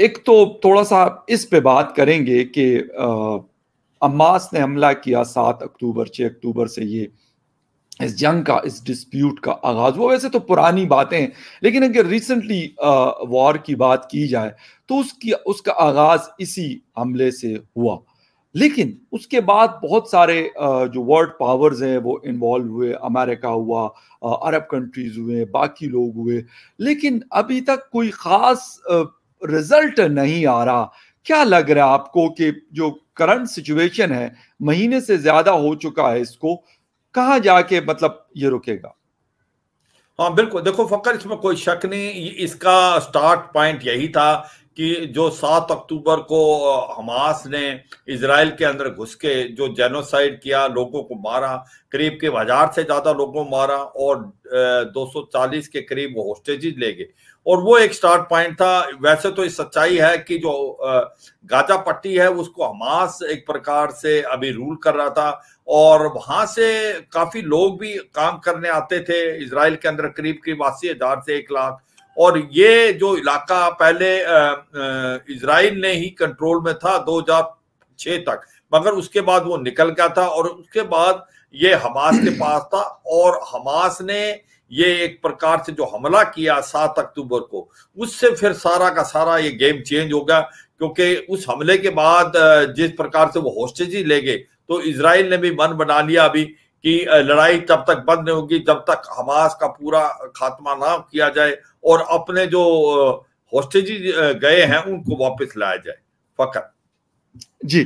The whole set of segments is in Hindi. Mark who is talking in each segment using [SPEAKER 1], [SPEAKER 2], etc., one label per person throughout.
[SPEAKER 1] एक तो थोड़ा सा इस पे बात करेंगे कि अम्मास ने हमला किया सात अक्टूबर छः अक्टूबर से ये इस जंग का इस डिस्प्यूट का आगाज वो वैसे तो पुरानी बातें हैं लेकिन अगर रिसेंटली वॉर की बात की जाए तो उसकी उसका आगाज इसी हमले से हुआ लेकिन उसके बाद बहुत सारे जो वर्ल्ड पावर्स हैं वो इन्वॉल्व हुए अमेरिका हुआ अरब कंट्रीज हुए बाकी लोग हुए लेकिन अभी तक कोई ख़ास रिजल्ट नहीं आ रहा क्या लग रहा है आपको कि जो करंट सिचुएशन है महीने से ज्यादा हो चुका है इसको कहा जाके मतलब ये रुकेगा हाँ बिल्कुल
[SPEAKER 2] देखो फकर इसमें कोई शक नहीं इसका स्टार्ट पॉइंट यही था कि जो सात अक्टूबर को हमास ने इसराइल के अंदर घुस के जो जेनोसाइड किया लोगों को मारा करीब के हजार से ज्यादा लोगों को मारा और 240 के करीब वो होस्टेजेज ले गए और वो एक स्टार्ट पॉइंट था वैसे तो इस सच्चाई है कि जो गाजा पट्टी है उसको हमास एक प्रकार से अभी रूल कर रहा था और वहां से काफी लोग भी काम करने आते थे इसराइल के अंदर करीब करीब अस्सी हजार से एक लाख और ये जो इलाका पहले इसराइल ने ही कंट्रोल में था 2006 तक मगर उसके बाद वो निकल गया था और उसके बाद ये हमास के पास था और हमास ने ये एक प्रकार से जो हमला किया सात अक्टूबर को उससे फिर सारा का सारा ये गेम चेंज हो गया क्योंकि उस हमले के बाद जिस प्रकार से वो होस्टेज ही ले गए तो इसराइल ने भी मन बना लिया अभी कि लड़ाई तब तक बंद नहीं होगी जब तक हमास का पूरा खात्मा ना किया जाए और अपने जो होस्टेजी गए हैं उनको वापस लाया जाए फकत
[SPEAKER 1] जी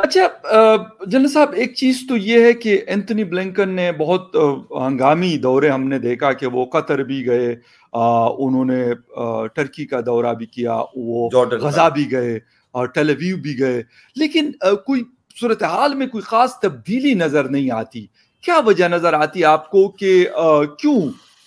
[SPEAKER 1] अच्छा जनरल साहब एक चीज तो ये है कि एंथनी ब्लिंकन ने बहुत हंगामी दौरे हमने देखा कि वो कतर भी गए उन्होंने टर्की का दौरा भी किया वो गजा भी गए और टेलीव्यू भी गए लेकिन कोई सूरत हाल में कोई खास तब्दीली नजर नहीं आती क्या वजह नजर आती है आपको कि क्यों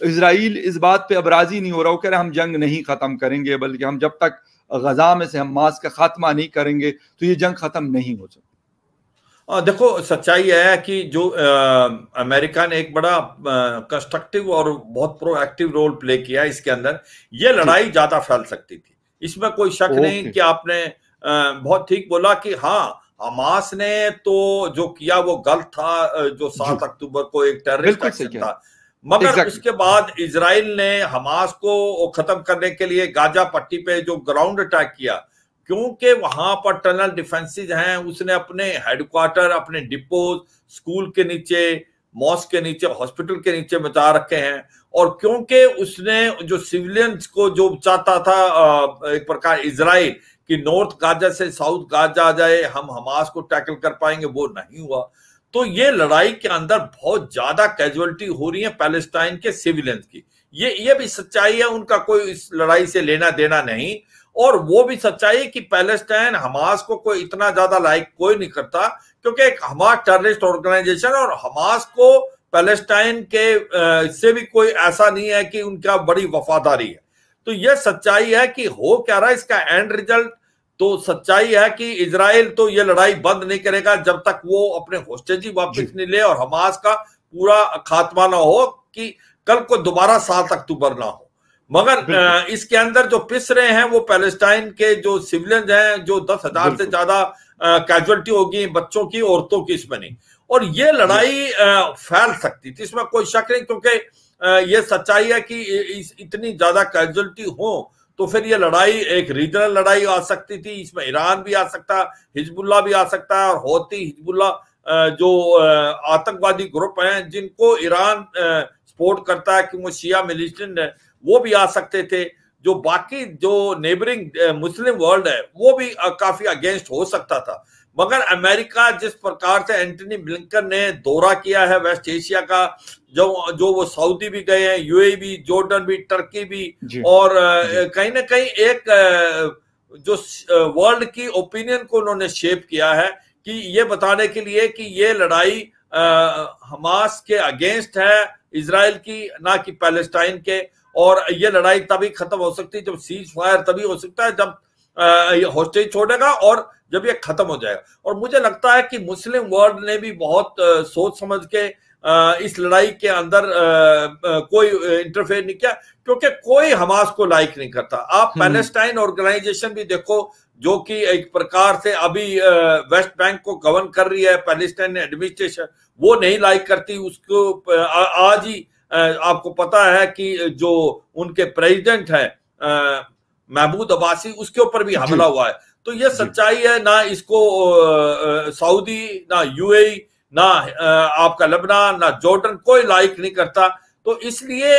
[SPEAKER 1] इसराइल इस बात पे अब राजी नहीं हो रहा वो कह रहे हम जंग नहीं खत्म करेंगे बल्कि हम जब तक गजा में से हम मास का खात्मा नहीं करेंगे तो ये जंग खत्म नहीं हो सकती देखो
[SPEAKER 2] सच्चाई है कि जो आ, अमेरिका ने एक बड़ा कंस्ट्रक्टिव और बहुत प्रोएक्टिव रोल प्ले किया है इसके अंदर यह लड़ाई ज्यादा फैल सकती थी इसमें कोई शक नहीं कि आपने आ, बहुत ठीक बोला कि हाँ हमास ने तो जो किया वो गलत था जो सात अक्टूबर को एक टेररिस्ट एक्शन था मगर exactly. उसके बाद इसराइल ने हमास को खत्म करने के लिए गाजा पट्टी पे जो ग्राउंड अटैक किया क्योंकि वहां पर टनल डिफेंसिस हैं उसने अपने हेडक्वार्टर अपने डिपोज स्कूल के नीचे मॉस के नीचे हॉस्पिटल के नीचे बचा रखे हैं और क्योंकि उसने जो सिविलियंस को जो चाहता था एक प्रकार इसराइल कि नॉर्थ गाजा से साउथ गाजा आ जाए हम हमास को टैकल कर पाएंगे वो नहीं हुआ तो ये लड़ाई के अंदर बहुत ज्यादा कैजुअलिटी हो रही है पैलेस्टाइन के सिविलियंस की ये ये भी सच्चाई है उनका कोई इस लड़ाई से लेना देना नहीं और वो भी सच्चाई है कि पैलेस्टाइन हमास को कोई इतना ज्यादा लाइक कोई नहीं करता क्योंकि एक हमास टेररिस्ट ऑर्गेनाइजेशन और हमास को पैलेस्टाइन के से भी कोई ऐसा नहीं है कि उनका बड़ी वफादारी है तो यह सच्चाई है कि हो क्या रहा है इसका एंड रिजल्ट तो सच्चाई है कि इसराइल तो यह लड़ाई बंद नहीं करेगा जब तक वो अपने होस्टेज ही वापस नहीं ले और हमास का पूरा खात्मा ना हो कि कल को दोबारा सात अक्टूबर ना हो मगर इसके अंदर जो पिस रहे हैं वो पैलेस्टाइन के जो सिविलियंस हैं जो दस हजार से ज्यादा कैजुअलिटी होगी बच्चों की औरतों की इसमें नहीं और ये लड़ाई फैल सकती थी इसमें कोई शक नहीं क्योंकि तो ये सच्चाई है कि इतनी ज्यादा कैजुअलिटी हो तो फिर ये लड़ाई एक रीजनल लड़ाई आ सकती थी इसमें ईरान भी आ सकता हिजबुल्ला भी आ सकता है और होती हिजबुल्ला जो आतंकवादी ग्रुप हैं जिनको ईरान सपोर्ट करता है कि वो शिया मिलिटेंट है वो भी आ सकते थे जो बाकी जो नेबरिंग मुस्लिम वर्ल्ड है वो भी काफी अगेंस्ट हो सकता था मगर अमेरिका जिस प्रकार से एंटनी ब्लिंकन ने दौरा किया है वेस्ट एशिया का जो जो वो सऊदी भी गए हैं यूए e भी जॉर्डन भी टर्की भी और कहीं ना कहीं एक जो वर्ल्ड की ओपिनियन को उन्होंने शेप किया है कि ये बताने के लिए कि ये लड़ाई हमास के अगेंस्ट है इसराइल की ना कि पैलेस्टाइन के और ये लड़ाई तभी खत्म हो सकती है जब सीज फायर तभी हो सकता है जब हॉस्टेज छोड़ेगा और जब ये खत्म हो जाएगा और मुझे लगता है कि मुस्लिम वर्ल्ड ने भी बहुत सोच समझ के इस लड़ाई के अंदर कोई इंटरफेयर नहीं किया क्योंकि कोई हमास को लाइक नहीं करता आप पैलेस्टाइन हम्म। ऑर्गेनाइजेशन भी देखो जो कि एक प्रकार से अभी वेस्ट बैंक को गवर्न कर रही है पैलेस्टाइन एडमिनिस्ट्रेशन वो नहीं लाइक करती उसको आज ही आपको पता है कि जो उनके प्रेसिडेंट हैं महमूद अब्बासी उसके ऊपर भी हमला हुआ है तो ये सच्चाई है ना इसको सऊदी ना यूएई ना आपका लबनान ना जॉर्डन कोई लाइक नहीं करता तो इसलिए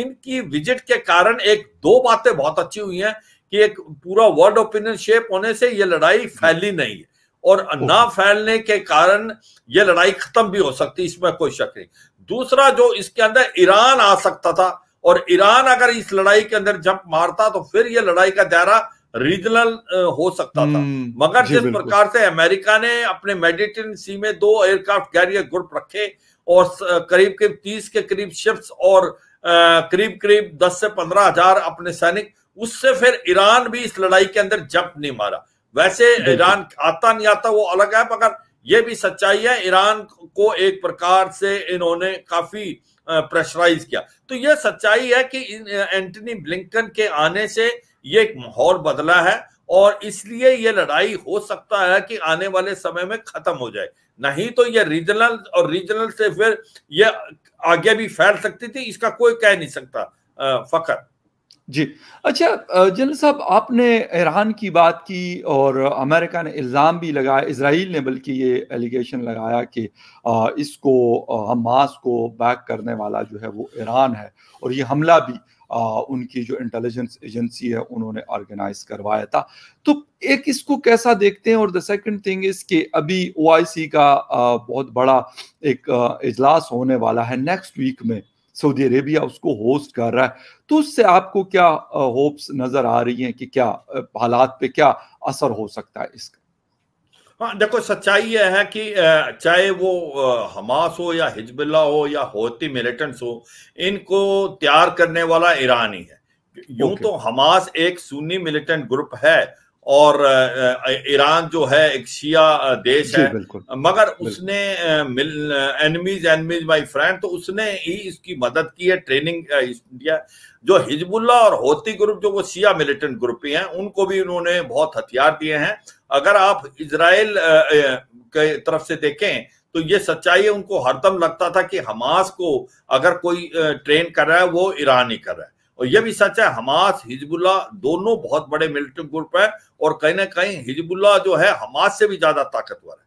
[SPEAKER 2] इनकी विजिट के कारण एक दो बातें बहुत अच्छी हुई हैं कि एक पूरा वर्ल्ड ओपिनियन शेप होने से ये लड़ाई फैली नहीं है और ना फैलने के कारण यह लड़ाई खत्म भी हो सकती इसमें कोई शक नहीं दूसरा जो इसके अंदर ईरान आ सकता था और ईरान अगर इस लड़ाई के अंदर जंप मारता तो फिर यह लड़ाई का दायरा रीजनल हो सकता था हम्म, मगर जिस प्रकार से अमेरिका ने अपने मेडिटेन सी में दो एयरक्राफ्ट कैरियर ग्रुप रखे और करीब करीब तीस के करीब शिप्स और करीब करीब दस से पंद्रह हजार अपने सैनिक उससे फिर ईरान भी इस लड़ाई के अंदर जंप नहीं मारा वैसे ईरान आता नहीं आता वो अलग है मगर ये भी सच्चाई है ईरान को एक प्रकार से इन्होंने काफी प्रेशराइज किया तो ये सच्चाई है कि एंटनी ब्लिंकन के आने से ये एक माहौल बदला है और इसलिए ये लड़ाई हो सकता है कि आने वाले समय में खत्म हो जाए नहीं तो ये रीजनल और रीजनल से फिर ये आगे भी फैल सकती थी इसका कोई कह नहीं सकता फकर
[SPEAKER 1] जी अच्छा जनरल साहब आपने ईरान की बात की और अमेरिका ने इल्ज़ाम भी लगाया इसराइल ने बल्कि ये एलिगेशन लगाया कि इसको हमास को बैक करने वाला जो है वो ईरान है और ये हमला भी उनकी जो इंटेलिजेंस एजेंसी है उन्होंने ऑर्गेनाइज करवाया था तो एक इसको कैसा देखते हैं और द सेकंड थिंग इज कि अभी ओ का बहुत बड़ा एक इजलास होने वाला है नेक्स्ट वीक में सऊदी अरेबिया उसको होस्ट कर रहा है तो उससे आपको क्या होप्स नजर आ रही हैं कि क्या हालात पे क्या असर हो सकता है इसका
[SPEAKER 2] हाँ देखो सच्चाई यह है कि चाहे वो हमास हो या हिजबुल्ला हो या होती मिलिटेंट्स हो इनको तैयार करने वाला ईरान ही है यूं okay. तो हमास एक सुन्नी मिलिटेंट ग्रुप है और ईरान जो है एक शिया देश है मगर उसने मिल एनिमीज एनिमीज माई फ्रेंड तो उसने ही इसकी मदद की है ट्रेनिंग इंडिया जो हिजबुल्ला और होती ग्रुप जो वो शिया मिलिटेंट ग्रुप ही हैं उनको भी उन्होंने बहुत हथियार दिए हैं अगर आप इसराइल के तरफ से देखें तो ये सच्चाई है उनको हरदम लगता था कि हमास को अगर कोई ट्रेन कर रहा है वो ईरान ही कर रहा है और यह भी सच है हमास हिजबुल्ला दोनों बहुत बड़े मिलिट्री ग्रुप है और कहीं ना कहीं हिजबुल्ला जो है हमास से भी ज्यादा ताकतवर है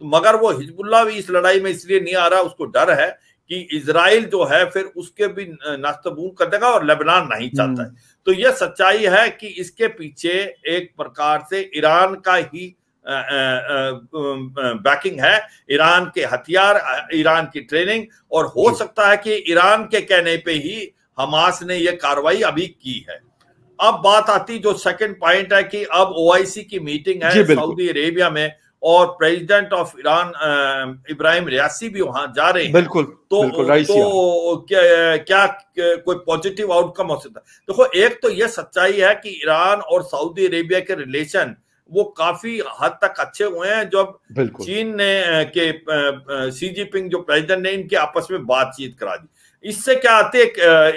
[SPEAKER 2] तो मगर वो हिजबुल्ला भी इस लड़ाई में इसलिए नहीं आ रहा उसको डर है कि इसराइल जो है फिर उसके भी नास्तबून कर देगा और लेबनान नहीं चाहता है हम्म। तो यह सच्चाई है कि इसके पीछे एक प्रकार से ईरान का ही बैकिंग है ईरान के हथियार ईरान की ट्रेनिंग और हो सकता है कि ईरान के कहने पे ही हमास ने यह कार्रवाई अभी की है अब बात आती जो सेकंड पॉइंट है कि अब ओआईसी की मीटिंग है सऊदी अरेबिया में और president of Iran Ibrahim Raisi भी वहां जा रहे हैं बिल्कुल तो, बिल्कुल, तो क्या, क्या कोई पॉजिटिव आउटकम हो सकता है देखो एक तो यह सच्चाई है कि ईरान और सऊदी अरेबिया के रिलेशन वो काफी हद तक अच्छे हुए हैं जब चीन ने के सी जिनपिंग जो प्रेसिडेंट ने इनके आपस में बातचीत करा दी इससे क्या आते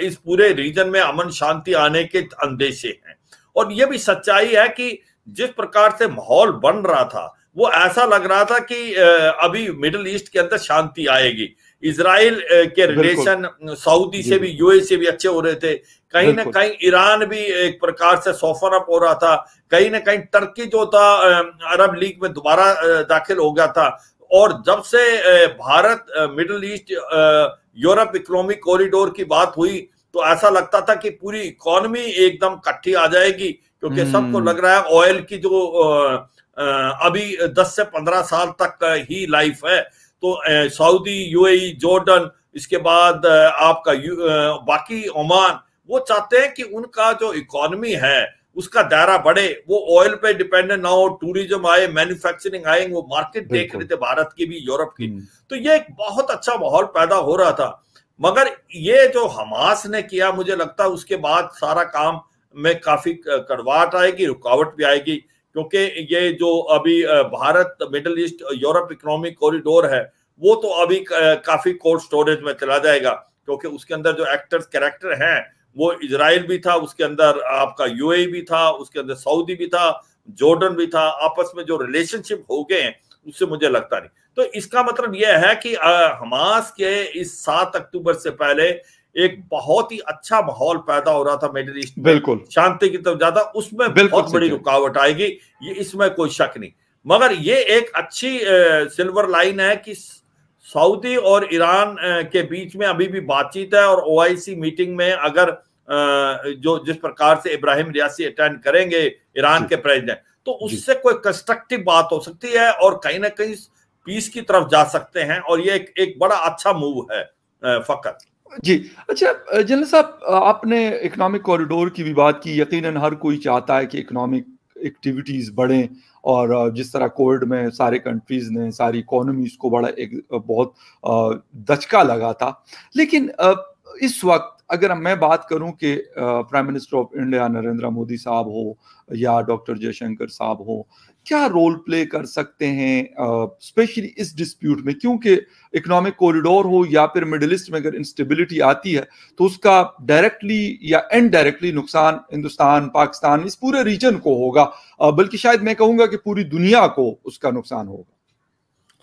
[SPEAKER 2] इस पूरे रीजन में अमन शांति आने के अंदेशे हैं और यह भी सच्चाई है कि जिस प्रकार से माहौल बन रहा था वो ऐसा लग रहा था कि अभी मिडिल ईस्ट के अंदर शांति आएगी इसराइल के रिलेशन सऊदी से भी यूए से भी अच्छे हो रहे थे कहीं ना कहीं ईरान भी एक प्रकार से सोफर अप हो रहा था कहीं ना कहीं टर्की जो था अरब लीग में दोबारा दाखिल हो गया था और जब से Bharat middle east Europe economic corridor की बात हुई तो ऐसा लगता था कि पूरी इकोनॉमी एकदम कट्ठी आ जाएगी क्योंकि हम्म। सबको लग रहा है ऑयल की जो अभी 10 से 15 साल तक ही लाइफ है तो सऊदी यूएई जॉर्डन इसके बाद आपका बाकी ओमान वो चाहते हैं कि उनका जो इकोनॉमी है उसका दायरा बढ़े वो ऑयल पे डिपेंडेंट ना हो टूरिज्म आए मैन्युफैक्चरिंग आए वो मार्केट देख रहे थे भारत की भी यूरोप की हम्म। तो ये एक बहुत अच्छा माहौल पैदा हो रहा था मगर ये जो हमास ने किया मुझे लगता है उसके बाद सारा काम में काफी कड़वाहट आएगी रुकावट भी आएगी क्योंकि ये जो अभी Bharat middle east Europe economic corridor है वो तो अभी काफी कोल्ड स्टोरेज में चला जाएगा क्योंकि उसके अंदर जो एक्टर्स कैरेक्टर हैं वो इसराइल भी था उसके अंदर आपका यूएई भी था उसके अंदर सऊदी भी था जॉर्डन भी था आपस में जो रिलेशनशिप हो गए हैं उससे मुझे लगता नहीं तो इसका मतलब यह है कि हमास के इस सात अक्टूबर से पहले एक बहुत ही अच्छा माहौल पैदा हो रहा था मिडिल ईस्ट बिल्कुल शांति की तरफ जाता उसमें बहुत बड़ी रुकावट आएगी ये इसमें कोई शक नहीं मगर ये एक अच्छी सिल्वर लाइन है कि सऊदी और ईरान के बीच में अभी भी बातचीत है और ओआईसी मीटिंग में अगर जो जिस प्रकार से इब्राहिम रियासी अटेंड करेंगे ईरान के प्रेसिडेंट तो उससे कोई कंस्ट्रक्टिव बात हो सकती है और कहीं ना कहीं पीस की तरफ जा सकते हैं और ये एक, एक बड़ा अच्छा मूव है फकत
[SPEAKER 1] जी अच्छा जनरल साहब आपने इकोनॉमिक कॉरिडोर की भी बात की यकीनन हर कोई चाहता है कि इकोनॉमिक एक्टिविटीज बढ़ें और जिस तरह कोविड में सारे कंट्रीज ने सारी इकोनॉमीज को बड़ा एक बहुत दचका लगा था लेकिन इस वक्त अगर मैं बात करूं कि prime minister of India Narendra Modi साहब हो या डॉक्टर जयशंकर साहब हो क्या रोल प्ले कर सकते हैं स्पेशली इस डिस्प्यूट में क्योंकि इकोनॉमिक कॉरिडोर हो या फिर मिडिल ईस्ट में अगर इंस्टेबिलिटी आती है तो उसका डायरेक्टली या इनडायरेक्टली नुकसान हिंदुस्तान पाकिस्तान इस पूरे रीजन को होगा बल्कि शायद मैं कहूँगा कि पूरी दुनिया को उसका नुकसान होगा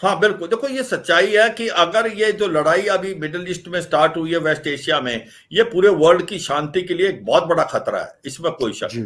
[SPEAKER 1] हाँ बिल्कुल देखो ये
[SPEAKER 2] सच्चाई है कि अगर ये जो लड़ाई अभी मिडिल ईस्ट में स्टार्ट हुई है वेस्ट एशिया में ये पूरे वर्ल्ड की शांति के लिए एक बहुत बड़ा खतरा है इसमें कोई शक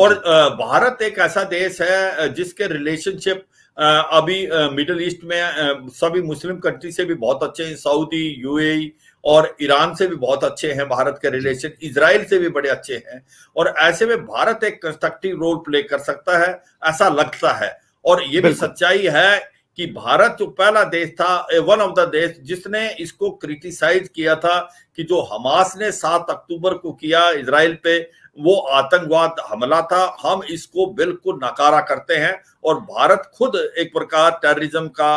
[SPEAKER 2] और भारत एक ऐसा देश है जिसके रिलेशनशिप अभी मिडिल ईस्ट में सभी मुस्लिम कंट्री से भी बहुत अच्छे हैं सऊदी यूएई और ईरान से भी बहुत अच्छे हैं भारत के रिलेशन इसराइल से भी बड़े अच्छे हैं और ऐसे में भारत एक कंस्ट्रक्टिव रोल प्ले कर सकता है ऐसा लगता है और ये भी सच्चाई है कि भारत जो पहला देश था वन ऑफ द देश जिसने इसको क्रिटिसाइज किया था कि जो हमास ने सात अक्टूबर को किया इसराइल पे वो आतंकवाद हमला था हम इसको बिल्कुल नकारा करते हैं और भारत खुद एक प्रकार टेररिज्म का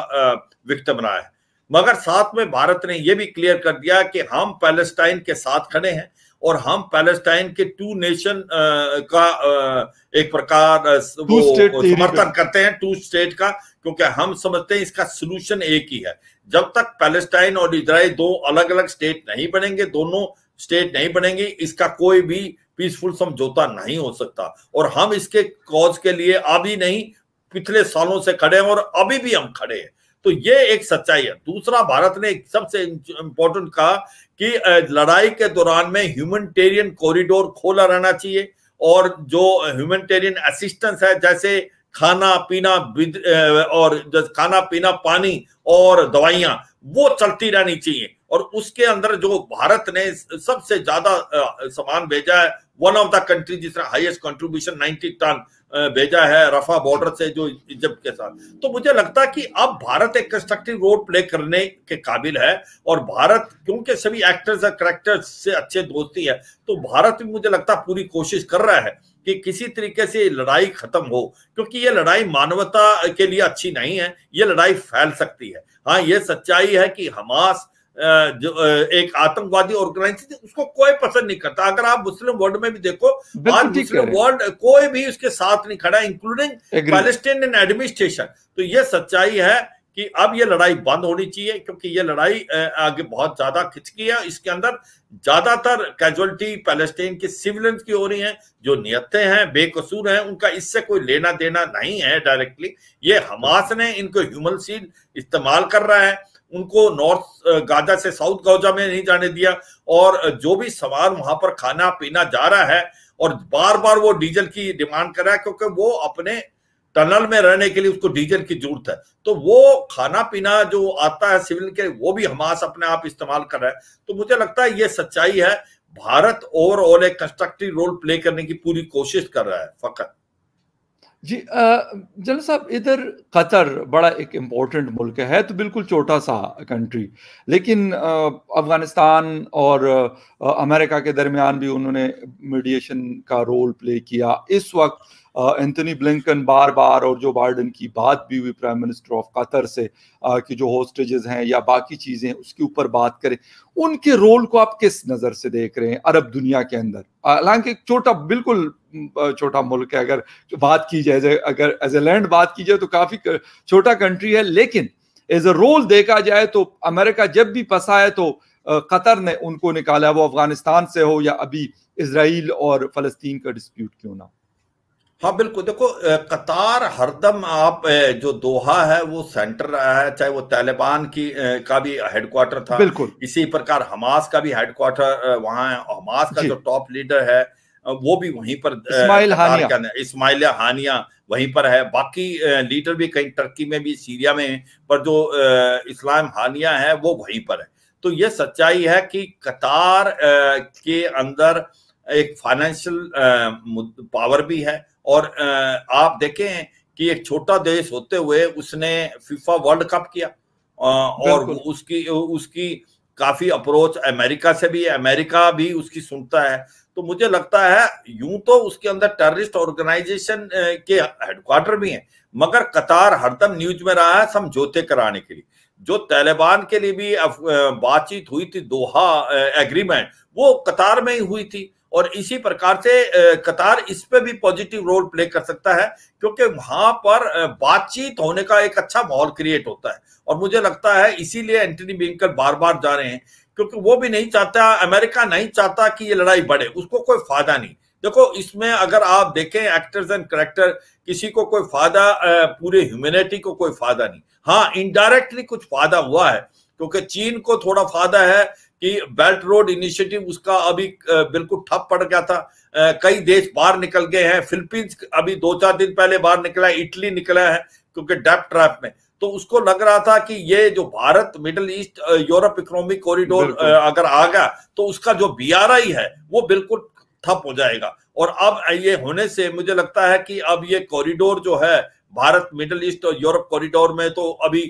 [SPEAKER 2] विक्ट बना है मगर साथ में भारत ने यह भी क्लियर कर दिया कि हम पैलेस्टाइन के साथ खड़े हैं और हम पैलेस्टाइन के टू नेशन का एक प्रकार समर्थन करते हैं टू स्टेट का क्योंकि हम समझते हैं इसका सोल्यूशन एक ही है जब तक पैलेस्टाइन और इसराइल दो अलग अलग स्टेट नहीं बनेंगे दोनों स्टेट नहीं बनेंगे इसका कोई भी पीसफुल समझौता नहीं हो सकता और हम इसके कॉज के लिए अभी नहीं पिछले सालों से खड़े हैं और अभी भी हम खड़े हैं तो ये एक सच्चाई है दूसरा भारत ने सबसे इंपॉर्टेंट कहा कि लड़ाई के दौरान में ह्यूमनिटेरियन कॉरिडोर खोला रहना चाहिए और जो ह्यूमेटेरियन असिस्टेंस है जैसे खाना पीना और खाना पीना पानी और दवाइयां वो चलती रहनी चाहिए और उसके अंदर जो भारत ने सबसे ज्यादा सामान भेजा है वन ऑफ द कंट्री जिसने हाईएस्ट कंट्रीब्यूशन 90 टन भेजा है रफा बॉर्डर से जो इजिप्ट के साथ तो मुझे लगता है कि अब भारत एक कंस्ट्रक्टिव रोल प्ले करने के काबिल है और भारत क्योंकि सभी एक्टर्स और करेक्टर्स से अच्छे दोस्ती है तो भारत भी मुझे लगता है पूरी कोशिश कर रहा है कि किसी तरीके से लड़ाई खत्म हो क्योंकि ये लड़ाई मानवता के लिए अच्छी नहीं है ये लड़ाई फैल सकती है हाँ ये सच्चाई है कि हमास जो एक आतंकवादी ऑर्गेनाइजेशन उसको कोई पसंद नहीं करता अगर आप मुस्लिम वर्ल्ड में भी देखो मुस्लिम वर्ल्ड कोई भी उसके साथ नहीं खड़ा इंक्लूडिंग पैलेस्टीनियन एडमिनिस्ट्रेशन तो ये सच्चाई है कि अब ये लड़ाई बंद होनी चाहिए क्योंकि ये लड़ाई आगे बहुत ज्यादा खिचकी है इसके अंदर ज्यादातर कैजुअलिटी पैलेस्टीन के सिविलियंस की हो रही है जो नियतें हैं बेकसूर हैं उनका इससे कोई लेना देना नहीं है डायरेक्टली ये हमास ने इनको ह्यूमन सीड इस्तेमाल कर रहा है उनको नॉर्थ गाजा से साउथ गाजा में नहीं जाने दिया और जो भी सवार वहां पर खाना पीना जा रहा है और बार बार वो डीजल की डिमांड कर रहा है क्योंकि वो अपने टनल में रहने के लिए उसको डीजल की जरूरत है तो वो खाना पीना जो आता है सिविल के वो भी हमास अपने आप इस्तेमाल कर रहा है तो मुझे लगता है ये सच्चाई है भारत ओवरऑल एक कंस्ट्रक्टिव रोल प्ले करने की पूरी कोशिश कर रहा है
[SPEAKER 1] फकत जी जनरल साहब इधर कतर बड़ा एक इम्पोर्टेंट मुल्क है तो बिल्कुल छोटा सा कंट्री लेकिन अफ़गानिस्तान और अमेरिका के दरमियान भी उन्होंने मीडिएशन का रोल प्ले किया इस वक्त एंथनी ब्लिंकन बार बार और जो बाइडन की बात भी हुई प्राइम मिनिस्टर ऑफ कतर से कि जो होस्टेजेस हैं या बाकी चीज़ें उसके ऊपर बात करें उनके रोल को आप किस नज़र से देख रहे हैं अरब दुनिया के अंदर हालांकि छोटा बिल्कुल छोटा मुल्क है अगर बात की जाए अगर एज ए लैंड बात की जाए तो काफ़ी छोटा कंट्री है लेकिन एज अ रोल देखा जाए तो अमेरिका जब भी फंसा है तो कतर ने उनको निकाला वो अफगानिस्तान से हो या अभी इसराइल और फलस्तीन का डिस्प्यूट क्यों ना हाँ बिल्कुल देखो
[SPEAKER 2] कतार हरदम आप जो दोहा है वो सेंटर रहा है चाहे वो तालिबान की का भी हेडक्वार्टर था बिल्कुल इसी प्रकार हमास का भी हेडक्वार्टर वहां है हमास का जो टॉप लीडर है वो भी वहीं पर इस्माइल हानिया इस्माइल हानिया वहीं पर है बाकी लीडर भी कहीं टर्की में भी सीरिया में पर जो इस्लाम हानिया है वो वहीं पर है तो ये सच्चाई है कि कतार के अंदर एक फाइनेंशियल पावर भी है और आप देखें कि एक छोटा देश होते हुए उसने फीफा वर्ल्ड कप किया और उसकी उसकी काफी अप्रोच अमेरिका से भी है अमेरिका भी उसकी सुनता है तो मुझे लगता है यूं तो उसके अंदर टेररिस्ट ऑर्गेनाइजेशन के हेडक्वार्टर भी हैं मगर कतार हरदम न्यूज में रहा है समझौते कराने के लिए जो तालिबान के लिए भी बातचीत हुई थी दोहा एग्रीमेंट वो कतार में ही हुई थी और इसी प्रकार से कतार इस पे भी पॉजिटिव रोल प्ले कर सकता है क्योंकि वहां पर बातचीत होने का एक अच्छा माहौल क्रिएट होता है और मुझे लगता है इसीलिए एंटनी बिंकल बार बार जा रहे हैं क्योंकि वो भी नहीं चाहता अमेरिका नहीं चाहता कि ये लड़ाई बढ़े उसको कोई फायदा नहीं देखो इसमें अगर आप देखें एक्टर्स एंड करेक्टर किसी को कोई फायदा पूरे ह्यूमेनिटी को कोई फायदा नहीं हाँ इनडायरेक्टली कुछ फायदा हुआ है क्योंकि चीन को थोड़ा फायदा है कि बेल्ट रोड इनिशिएटिव उसका अभी बिल्कुल ठप पड़ गया था कई देश बाहर निकल गए हैं फिलीपींस अभी दो चार दिन पहले बाहर निकला है इटली निकला है क्योंकि डेप ट्रैप में तो उसको लग रहा था कि ये जो Bharat middle east Europe economic corridor अगर आ गया तो उसका जो बी है वो बिल्कुल ठप हो जाएगा और अब ये होने से मुझे लगता है कि अब ये कॉरिडोर जो है भारत मिडल ईस्ट और यूरोप कॉरिडोर में तो अभी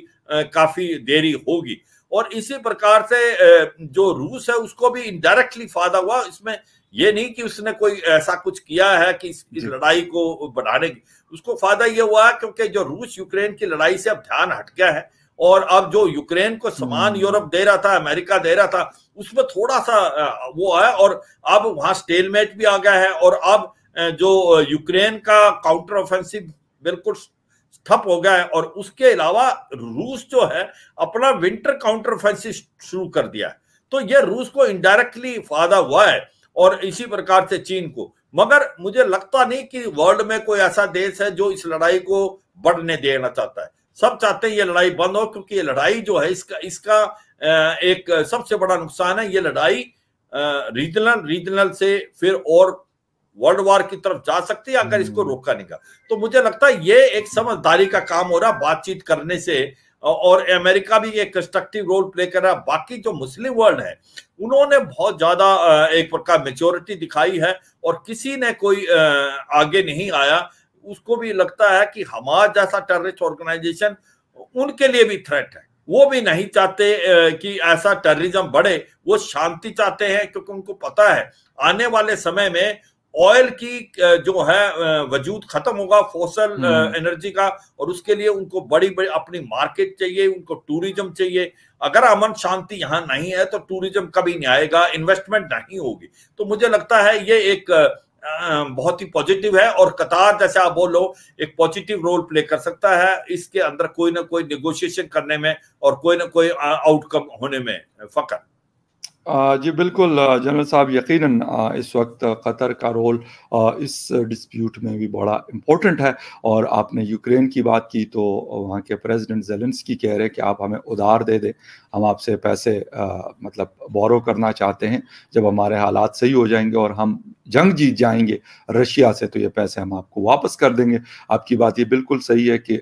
[SPEAKER 2] काफी देरी होगी और इसी प्रकार से जो रूस है उसको भी इनडायरेक्टली फायदा हुआ इसमें ये नहीं कि उसने कोई ऐसा कुछ किया है कि इस, इस लड़ाई को बढ़ाने की उसको फायदा ये हुआ क्योंकि जो रूस यूक्रेन की लड़ाई से अब ध्यान हट गया है और अब जो यूक्रेन को समान हम्म। यूरोप दे रहा था अमेरिका दे रहा था उसमें थोड़ा सा वो आया और अब वहां स्टेलमेट भी आ गया है और अब जो यूक्रेन का काउंटर ऑफेंसिव बिल्कुल ठप हो है और उसके अलावा रूस जो है अपना विंटर काउंटर ऑफेंसिव शुरू कर दिया है तो यह रूस को इनडायरेक्टली फायदा हुआ है और इसी प्रकार से चीन को मगर मुझे लगता नहीं कि वर्ल्ड में कोई ऐसा देश है जो इस लड़ाई को बढ़ने देना चाहता है सब चाहते हैं ये लड़ाई बंद हो क्योंकि ये लड़ाई जो है इसका इसका एक सबसे बड़ा नुकसान है ये लड़ाई रीजनल रीजनल से फिर और वर्ल्ड वॉर की तरफ जा सकती है अगर हम्म। इसको रोका नहीं गया तो मुझे लगता है ये एक समझदारी का काम हो रहा बातचीत करने से और अमेरिका भी एक कंस्ट्रक्टिव रोल प्ले कर रहा है बाकी जो मुस्लिम वर्ल्ड है उन्होंने बहुत ज्यादा एक प्रकार मेच्योरिटी दिखाई है और किसी ने कोई आगे नहीं आया उसको भी लगता है कि हमारा जैसा टेररिस्ट ऑर्गेनाइजेशन उनके लिए भी थ्रेट है वो भी नहीं चाहते कि ऐसा टेररिज्म बढ़े वो शांति चाहते हैं क्योंकि उनको पता है आने वाले समय में ऑयल की जो है वजूद खत्म होगा फोसल एनर्जी हम्म। का और उसके लिए उनको बड़ी बड़ी अपनी मार्केट चाहिए उनको टूरिज्म चाहिए अगर अमन शांति यहाँ नहीं है तो टूरिज्म कभी नहीं आएगा इन्वेस्टमेंट नहीं होगी तो मुझे लगता है ये एक बहुत ही पॉजिटिव है और कतार जैसे आप बोलो एक पॉजिटिव रोल प्ले कर सकता है इसके अंदर कोई ना कोई निगोशिएशन करने में और कोई ना कोई आउटकम होने में फकर
[SPEAKER 1] जी बिल्कुल जनरल साहब यकीनन इस वक्त कतर का रोल इस डिस्प्यूट में भी बड़ा इम्पोर्टेंट है और आपने यूक्रेन की बात की तो वहाँ के प्रेसिडेंट जेलेंस्की कह रहे हैं कि आप हमें उधार दे दें हम आपसे पैसे मतलब बोरो करना चाहते हैं जब हमारे हालात सही हो जाएंगे और हम जंग जीत जाएंगे रशिया से तो ये पैसे हम आपको वापस कर देंगे आपकी बात ये बिल्कुल सही है कि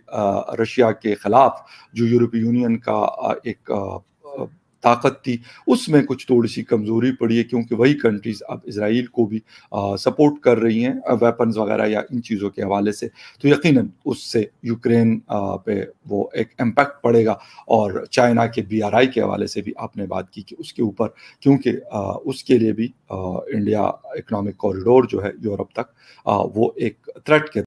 [SPEAKER 1] रशिया के ख़िलाफ़ जो यूरोपीय यूनियन का एक ताकत थी उसमें कुछ थोड़ी सी कमज़ोरी पड़ी है क्योंकि वही कंट्रीज़ अब इसराइल को भी सपोर्ट कर रही हैं वेपन्स वगैरह या इन चीज़ों के हवाले से तो यकीन उससे यूक्रेन पे वो एक इम्पैक्ट पड़ेगा और चाइना के आई के हवाले से भी आपने बात की कि उसके ऊपर क्योंकि उसके लिए भी इंडिया इकोनॉमिक कॉरिडोर जो है यूरोप तक वो एक थ्रेट के